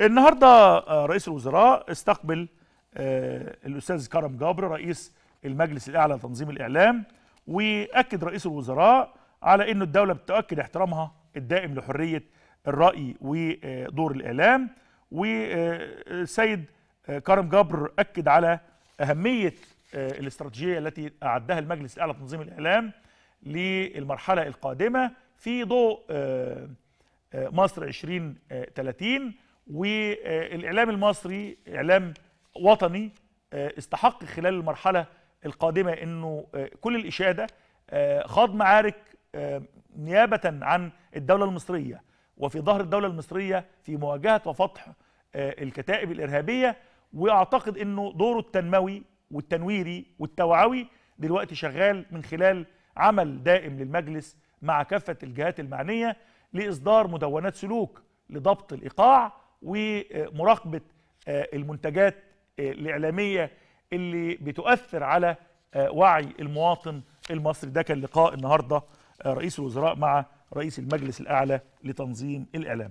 النهارده آه، رئيس الوزراء استقبل آه، الاستاذ كرم جابر رئيس المجلس الاعلى لتنظيم الاعلام واكد رئيس الوزراء على ان الدوله بتؤكد احترامها الدائم لحريه الراي ودور الاعلام والسيد آه، كرم جبر اكد على اهميه الاستراتيجيه التي اعدها المجلس الاعلى لتنظيم الاعلام للمرحله القادمه في ضوء مصر 2030 والاعلام المصري اعلام وطني آه، استحق خلال المرحله القادمه انه آه، كل الاشاده آه، خاض معارك نيابه عن الدوله المصريه وفي ظهر الدوله المصريه في مواجهه وفتح الكتائب الارهابيه واعتقد انه دوره التنموي والتنويري والتوعوي دلوقتي شغال من خلال عمل دائم للمجلس مع كافه الجهات المعنيه لاصدار مدونات سلوك لضبط الايقاع ومراقبه آه، المنتجات آه، الاعلاميه اللي بتؤثر على آه، وعي المواطن المصري ده كان لقاء النهارده رئيس الوزراء مع رئيس المجلس الاعلى لتنظيم الاعلام